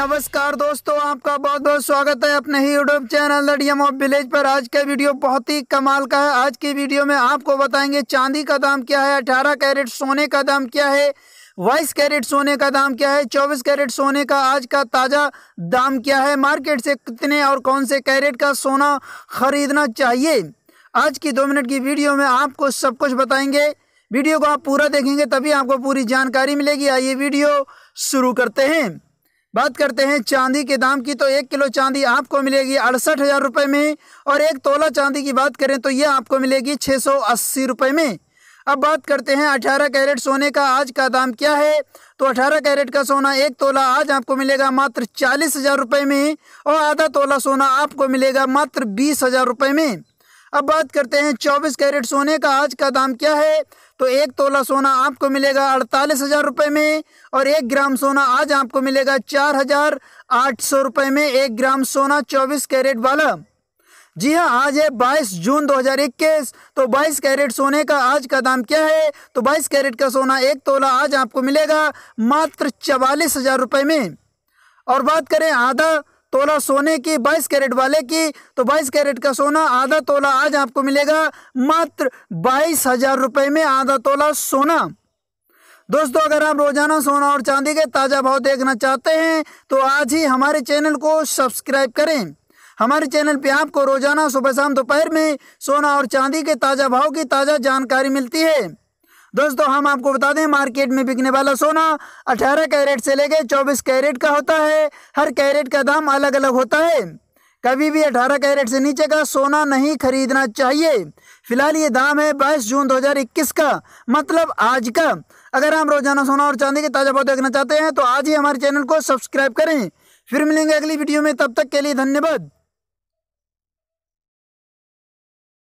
नमस्कार दोस्तों आपका बहुत बहुत स्वागत है अपने ही यूट्यूब चैनल लडियम ऑफ विलेज पर आज का वीडियो बहुत ही कमाल का है आज की वीडियो में आपको बताएंगे चांदी का दाम क्या है 18 कैरेट सोने का दाम क्या है बाईस कैरेट सोने का दाम क्या है चौबीस कैरेट सोने का आज का ताज़ा दाम क्या है मार्केट से कितने और कौन से कैरेट का सोना खरीदना चाहिए आज की दो मिनट की वीडियो में आपको सब कुछ बताएंगे वीडियो को आप पूरा देखेंगे तभी आपको पूरी जानकारी मिलेगी आइए वीडियो शुरू करते हैं बात करते हैं चांदी के दाम की तो एक किलो चांदी आपको मिलेगी अड़सठ हज़ार रुपये में और एक तोला चांदी की बात करें तो ये आपको मिलेगी छः सौ अस्सी रुपये में अब बात करते हैं अठारह कैरेट सोने का आज का दाम क्या है तो अठारह कैरेट का सोना एक तोला आज आपको मिलेगा मात्र चालीस हज़ार रुपये में और आधा तोला सोना आपको मिलेगा मात्र बीस हज़ार रुपये में अब बात करते हैं चौबीस कैरेट सोने का आज का दाम क्या है तो एक तोला सोना आपको मिलेगा अड़तालीस हज़ार रुपए में और एक ग्राम सोना आज आपको मिलेगा चार हज़ार आठ सौ रुपए में एक ग्राम सोना चौबीस कैरेट वाला जी हाँ आज है 22 जून 2021 तो 22 कैरेट सोने का आज का दाम क्या है तो 22 कैरेट का सोना एक तोला आज आपको मिलेगा मात्र चवालीस हज़ार रुपए में और बात करें आधा तोला सोने की बाईस कैरेट वाले की तो बाईस कैरेट का सोना आधा तोला आज आपको मिलेगा मात्र बाईस हजार रुपए में आधा तोला सोना दोस्तों अगर आप रोजाना सोना और चांदी के ताज़ा भाव देखना चाहते हैं तो आज ही हमारे चैनल को सब्सक्राइब करें हमारे चैनल पे आपको रोजाना सुबह शाम दोपहर में सोना और चांदी के ताज़ा भाव की ताज़ा जानकारी मिलती है दोस्तों हम आपको बता दें मार्केट में बिकने वाला सोना 18 कैरेट से लेके 24 कैरेट का होता है हर कैरेट का दाम अलग अलग होता है कभी भी 18 कैरेट से नीचे का सोना नहीं खरीदना चाहिए फिलहाल ये दाम है बाईस जून 2021 का मतलब आज का अगर हम रोजाना सोना और चांदी के ताज़ा पौधे देखना चाहते हैं तो आज ही हमारे चैनल को सब्सक्राइब करें फिर मिलेंगे अगली वीडियो में तब तक के लिए धन्यवाद